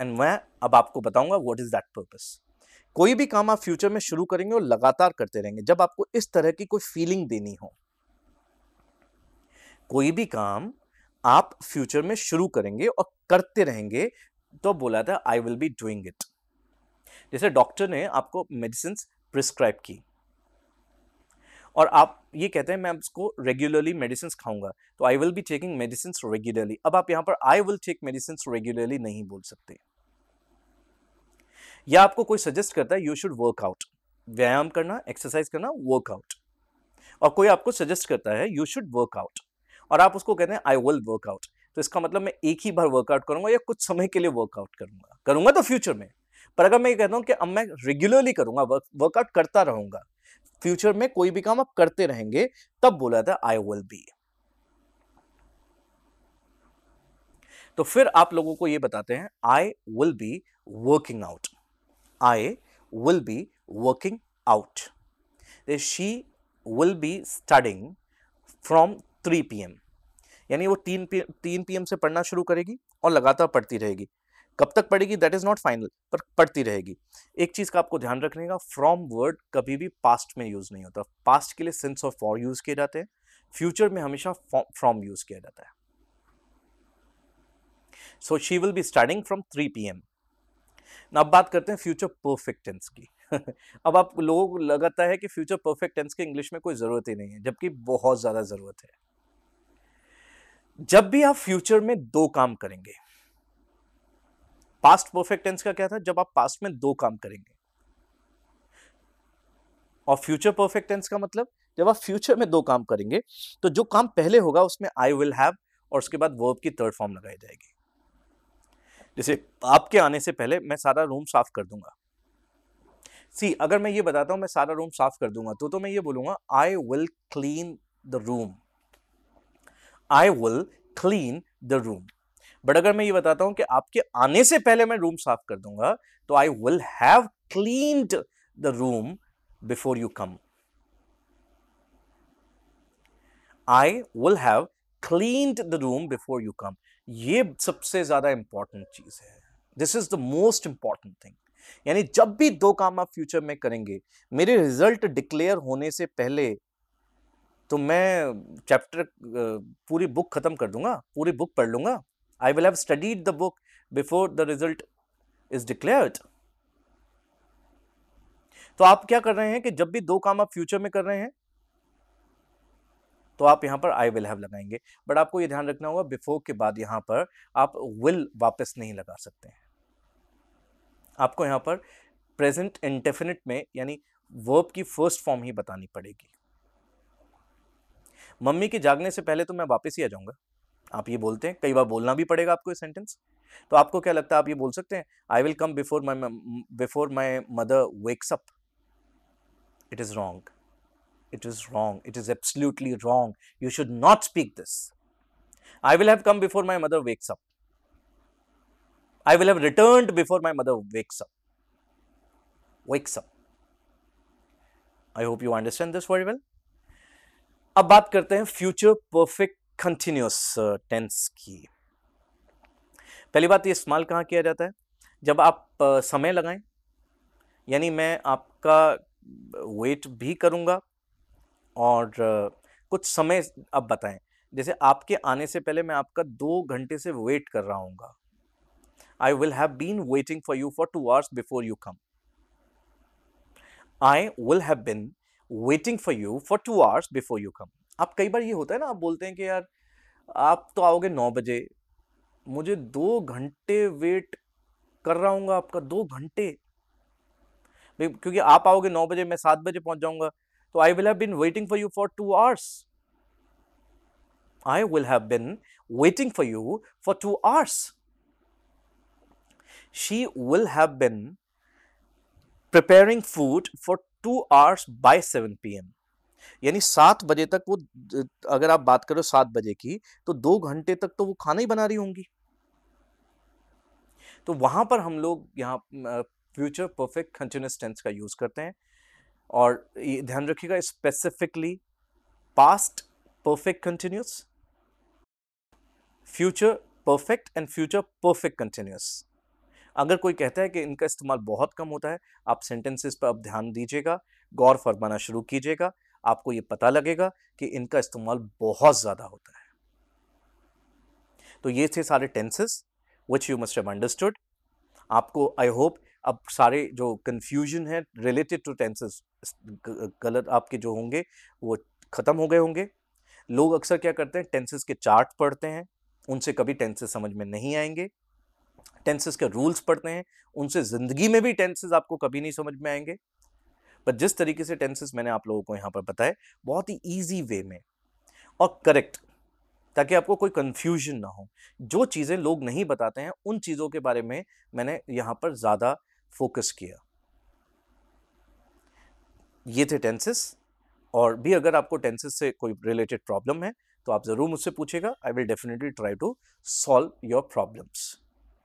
and मैं अब आपको बताऊंगा वॉट इज दैट पर्पस कोई भी काम आप फ्यूचर में शुरू करेंगे और लगातार करते रहेंगे जब आपको इस तरह की कोई फीलिंग देनी हो कोई भी काम आप फ्यूचर में शुरू करेंगे और करते रहेंगे तो बोला था I will be doing it जैसे डॉक्टर ने आपको मेडिसिन प्रिस्क्राइब की और आप ये कहते हैं मैं उसको रेगुलरली मेडिसिन खाऊंगा तो I will be taking medicine regularly अब आप यहां पर I will take medicine regularly नहीं बोल सकते या आपको कोई सजेस्ट करता है यू शुड वर्कआउट व्यायाम करना एक्सरसाइज करना वर्कआउट और कोई आपको सजेस्ट करता है यू शुड वर्कआउट और आप उसको कहते हैं आई विल वर्कआउट तो इसका मतलब मैं एक ही बार वर्कआउट करूंगा या कुछ समय के लिए वर्कआउट करूंगा करूंगा तो फ्यूचर में पर अगर मैं ये कहता हूँ कि अब मैं रेगुलरली करूंगा वर्कआउट करता रहूंगा फ्यूचर में कोई भी काम आप करते रहेंगे तब बोला था आई विल बी तो फिर आप लोगों को ये बताते हैं I will be working out I be working out she will be starting from three P M यानी वो तीन पी तीन पी से पढ़ना शुरू करेगी और लगातार पढ़ती रहेगी कब तक पढ़ेगी दैट इज़ नॉट फाइनल पर पढ़ती रहेगी एक चीज़ का आपको ध्यान रखने का फ्रॉम वर्ड कभी भी पास्ट में यूज़ नहीं होता पास्ट के लिए सेंस ऑफ फॉर यूज़ किए जाते हैं फ्यूचर में हमेशा फ्रॉम यूज़ किया जाता है so she will be starting from three P M अब बात करते हैं फ्यूचर परफेक्ट टेंस की [laughs] अब आप लोगों को लगाता है कि फ्यूचर परफेक्ट टेंस की इंग्लिश में कोई ज़रूरत ही नहीं है जबकि बहुत ज़्यादा ज़रूरत है जब भी आप फ्यूचर में दो काम करेंगे पास्ट परफेक्ट टेंस का क्या था जब आप पास्ट में दो काम करेंगे और फ्यूचर परफेक्ट टेंस का मतलब जब आप फ्यूचर में दो काम करेंगे तो जो काम पहले होगा उसमें आई विल हैव और उसके बाद वर्ब की थर्ड फॉर्म लगाई जाएगी जैसे आपके आने से पहले मैं सारा रूम साफ कर दूंगा सी अगर मैं ये बताता हूँ मैं सारा रूम साफ कर दूंगा तो तो मैं ये बोलूंगा I will clean the room I will clean the room but अगर मैं ये बताता हूं कि आपके आने से पहले मैं रूम साफ कर दूंगा तो I will have cleaned the room before you come I will have cleaned the room before you come ये सबसे ज्यादा इंपॉर्टेंट चीज है this is the most important thing यानी जब भी दो काम आप फ्यूचर में करेंगे मेरे रिजल्ट डिक्लेयर होने से पहले तो मैं चैप्टर पूरी बुक ख़त्म कर दूंगा पूरी बुक पढ़ लूँगा I will have studied the book before the result is declared तो आप क्या कर रहे हैं कि जब भी दो काम आप फ्यूचर में कर रहे हैं तो आप यहाँ पर आई विल हैव लगाएंगे बट आपको ये ध्यान रखना होगा बिफोर के बाद यहाँ पर आप विल वापस नहीं लगा सकते हैं आपको यहाँ पर प्रेजेंट इंडेफिनिट में यानी वर्ब की फर्स्ट फॉर्म ही बतानी पड़ेगी मम्मी के जागने से पहले तो मैं वापस ही आ जाऊंगा आप ये बोलते हैं कई बार बोलना भी पड़ेगा आपको ये सेंटेंस तो आपको क्या लगता है आप ये बोल सकते हैं I will come before my before my mother wakes up it is wrong it is wrong it is absolutely wrong you should not speak this I will have come before my mother wakes up I will have return before my mother wakes up up I hope you understand this very well अब बात करते हैं future perfect continuous tense की पहली बात ये इस्तेमाल कहाँ किया जाता है जब आप uh, समय लगाएं यानी मैं आपका वेट भी करूँगा और uh, कुछ समय अब बताएं जैसे आपके आने से पहले मैं आपका दो घंटे से वेट कर रहा हूँ I will have been waiting for you for two hours before you come I will have been waiting for you for two hours before you come आप कई बार ये होता है ना आप बोलते हैं कि यार आप तो आओगे नौ बजे मुझे दो घंटे वेट कर रहा हूँ आपका दो घंटे क्योंकि आप आओगे नौ बजे मैं सात बजे पहुंच जाऊंगा तो I will have been waiting for you for two hours I will have been waiting for you for two hours she will have been preparing food for two hours by seven P यानी सात बजे तक वो अगर आप बात करो सात बजे की तो दो घंटे तक तो वो खाना ही बना रही होंगी तो वहां पर हम लोग यहाँ फ्यूचर परफेक्ट कंटिन्यूस टेंस का यूज करते हैं और ये ध्यान रखिएगा specifically past perfect continuous future perfect and future perfect continuous अगर कोई कहता है कि इनका इस्तेमाल बहुत कम होता है आप सेंटेंसेस पर अब ध्यान दीजिएगा गौर फरमाना शुरू कीजिएगा आपको ये पता लगेगा कि इनका इस्तेमाल बहुत ज़्यादा होता है तो ये थे सारे tenses which you must have understood आपको आई होप अब सारे जो कन्फ्यूजन है रिलेटेड टू टेंसेस गलत आपके जो होंगे वो ख़त्म हो गए होंगे लोग अक्सर क्या करते हैं टेंसेस के चार्ट पढ़ते हैं उनसे कभी टेंसेस समझ में नहीं आएंगे टेंसेस के रूल्स पढ़ते हैं उनसे ज़िंदगी में भी टेंसेस आपको कभी नहीं समझ में आएंगे पर जिस तरीके से टेंसेस मैंने आप लोगों को यहाँ पर बताए बहुत ही ईजी वे में और करेक्ट ताकि आपको कोई कन्फ्यूजन ना हो जो चीज़ें लोग नहीं बताते हैं उन चीज़ों के बारे में मैंने यहाँ पर ज़्यादा फोकस किया ये थे टेंसेस और भी अगर आपको टेंसेस से कोई रिलेटेड प्रॉब्लम है तो आप ज़रूर मुझसे पूछेगा I will definitely try to solve your problems